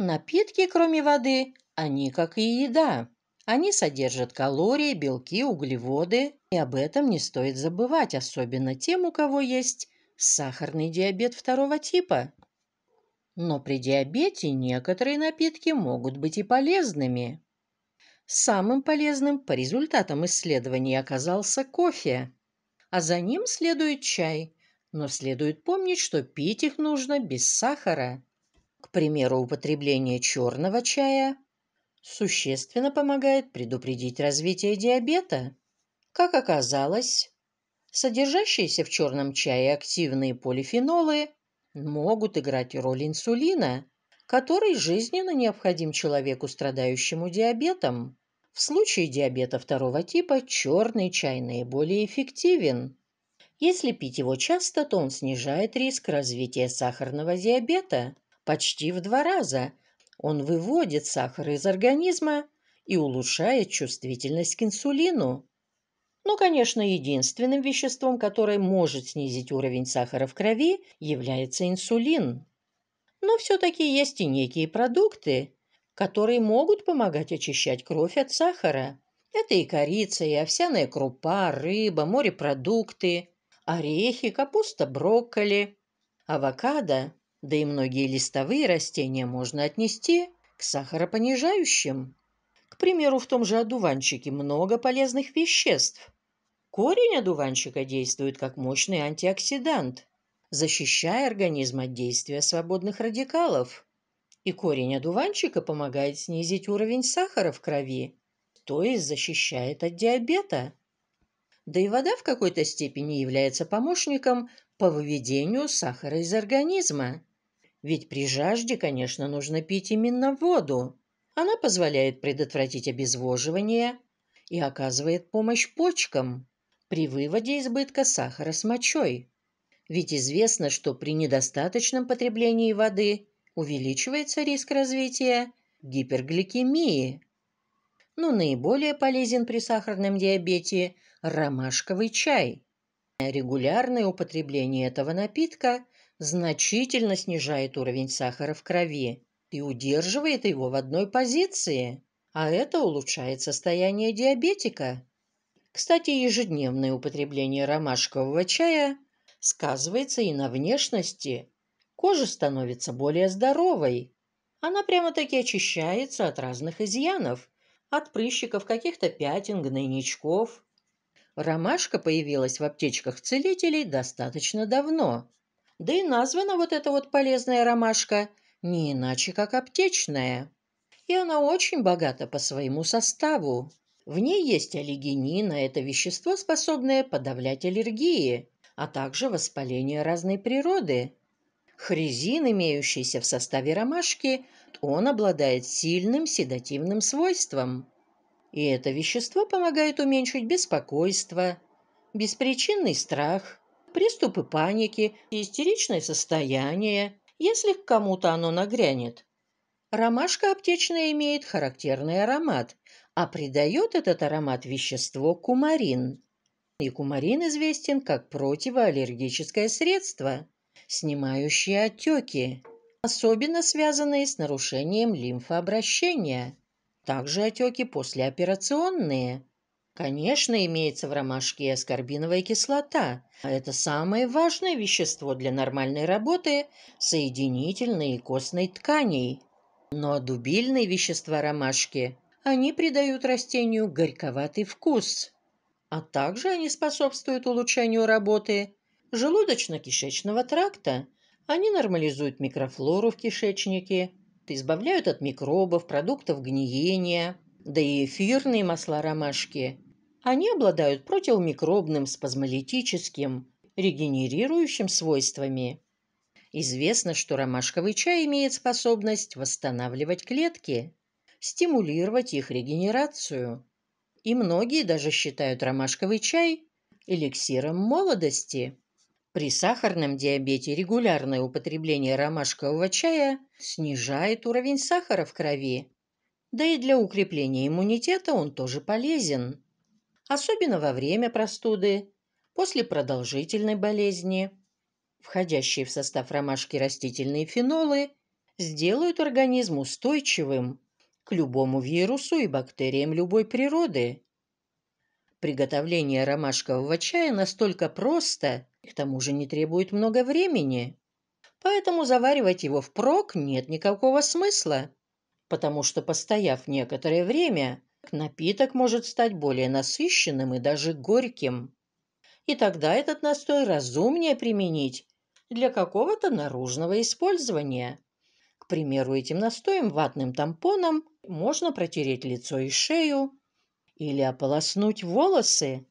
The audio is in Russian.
Напитки, кроме воды, они как и еда. Они содержат калории, белки, углеводы, и об этом не стоит забывать, особенно тем, у кого есть сахарный диабет второго типа. Но при диабете некоторые напитки могут быть и полезными. Самым полезным по результатам исследований оказался кофе, а за ним следует чай, но следует помнить, что пить их нужно без сахара. К примеру, употребление черного чая существенно помогает предупредить развитие диабета. Как оказалось, содержащиеся в черном чае активные полифенолы могут играть роль инсулина, который жизненно необходим человеку, страдающему диабетом. В случае диабета второго типа черный чай наиболее эффективен. Если пить его часто, то он снижает риск развития сахарного диабета почти в два раза. Он выводит сахар из организма и улучшает чувствительность к инсулину. Но, ну, конечно, единственным веществом, которое может снизить уровень сахара в крови, является инсулин. Но все-таки есть и некие продукты, которые могут помогать очищать кровь от сахара. Это и корица, и овсяная крупа, рыба, морепродукты, орехи, капуста, брокколи, авокадо, да и многие листовые растения можно отнести к сахаропонижающим. К примеру, в том же одуванчике много полезных веществ. Корень одуванчика действует как мощный антиоксидант, защищая организм от действия свободных радикалов. И корень одуванчика помогает снизить уровень сахара в крови, то есть защищает от диабета. Да и вода в какой-то степени является помощником по выведению сахара из организма. Ведь при жажде, конечно, нужно пить именно воду. Она позволяет предотвратить обезвоживание и оказывает помощь почкам при выводе избытка сахара с мочой. Ведь известно, что при недостаточном потреблении воды увеличивается риск развития гипергликемии. Но наиболее полезен при сахарном диабете ромашковый чай. Регулярное употребление этого напитка значительно снижает уровень сахара в крови и удерживает его в одной позиции, а это улучшает состояние диабетика. Кстати, ежедневное употребление ромашкового чая сказывается и на внешности. Кожа становится более здоровой. Она прямо-таки очищается от разных изъянов, от прыщиков, каких-то пятен, гнойничков. Ромашка появилась в аптечках целителей достаточно давно. Да и названа вот эта вот полезная ромашка не иначе, как аптечная. И она очень богата по своему составу. В ней есть аллигенин, это вещество, способное подавлять аллергии, а также воспаление разной природы. Хризин, имеющийся в составе ромашки, он обладает сильным седативным свойством. И это вещество помогает уменьшить беспокойство, беспричинный страх, приступы паники, истеричное состояние, если к кому-то оно нагрянет. Ромашка аптечная имеет характерный аромат, а придает этот аромат вещество кумарин. И кумарин известен как противоаллергическое средство, снимающее отеки, особенно связанные с нарушением лимфообращения. Также отеки послеоперационные. Конечно, имеется в ромашке аскорбиновая кислота. а Это самое важное вещество для нормальной работы соединительной и костной тканей. Но дубильные вещества ромашки, они придают растению горьковатый вкус. А также они способствуют улучшению работы желудочно-кишечного тракта. Они нормализуют микрофлору в кишечнике – избавляют от микробов, продуктов гниения, да и эфирные масла ромашки. Они обладают противомикробным, спазмолитическим, регенерирующим свойствами. Известно, что ромашковый чай имеет способность восстанавливать клетки, стимулировать их регенерацию. И многие даже считают ромашковый чай эликсиром молодости. При сахарном диабете регулярное употребление ромашкового чая снижает уровень сахара в крови. Да и для укрепления иммунитета он тоже полезен. Особенно во время простуды, после продолжительной болезни. Входящие в состав ромашки растительные фенолы сделают организм устойчивым к любому вирусу и бактериям любой природы. Приготовление ромашкового чая настолько просто к тому же не требует много времени. Поэтому заваривать его впрок нет никакого смысла, потому что, постояв некоторое время, напиток может стать более насыщенным и даже горьким. И тогда этот настой разумнее применить для какого-то наружного использования. К примеру, этим настоем ватным тампоном можно протереть лицо и шею или ополоснуть волосы.